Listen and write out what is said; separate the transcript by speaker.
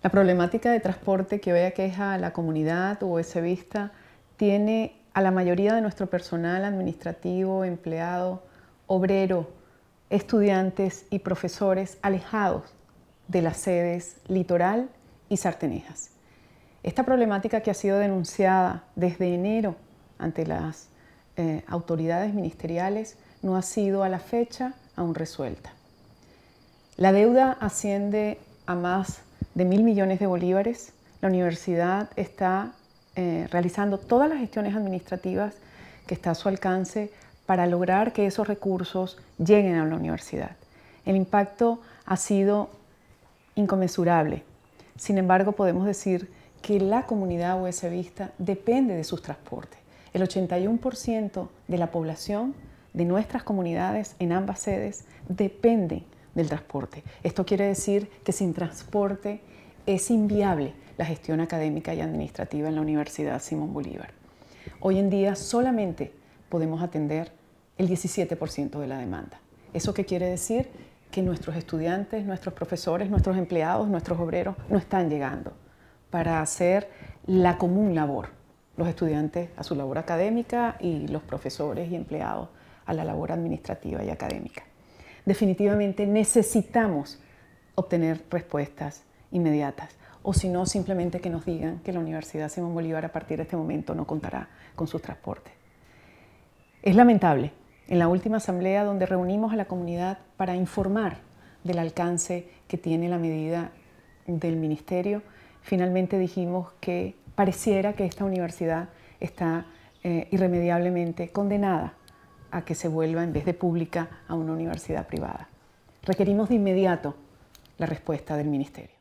Speaker 1: La problemática de transporte que hoy aqueja a la comunidad o ese vista tiene a la mayoría de nuestro personal administrativo, empleado, obrero, estudiantes y profesores alejados de las sedes Litoral y Sartenejas. Esta problemática que ha sido denunciada desde enero ante las eh, autoridades ministeriales no ha sido a la fecha aún resuelta. La deuda asciende a más de mil millones de bolívares. La universidad está eh, realizando todas las gestiones administrativas que está a su alcance para lograr que esos recursos lleguen a la universidad. El impacto ha sido inconmensurable. Sin embargo, podemos decir que la comunidad vista depende de sus transportes. El 81% de la población de nuestras comunidades en ambas sedes depende del transporte. Esto quiere decir que sin transporte es inviable la gestión académica y administrativa en la Universidad Simón Bolívar. Hoy en día solamente podemos atender el 17% de la demanda. ¿Eso qué quiere decir? Que nuestros estudiantes, nuestros profesores, nuestros empleados, nuestros obreros no están llegando para hacer la común labor. Los estudiantes a su labor académica y los profesores y empleados a la labor administrativa y académica definitivamente necesitamos obtener respuestas inmediatas o si no, simplemente que nos digan que la Universidad Simón Bolívar a partir de este momento no contará con sus transportes. Es lamentable, en la última asamblea donde reunimos a la comunidad para informar del alcance que tiene la medida del ministerio, finalmente dijimos que pareciera que esta universidad está eh, irremediablemente condenada a que se vuelva, en vez de pública, a una universidad privada. Requerimos de inmediato la respuesta del Ministerio.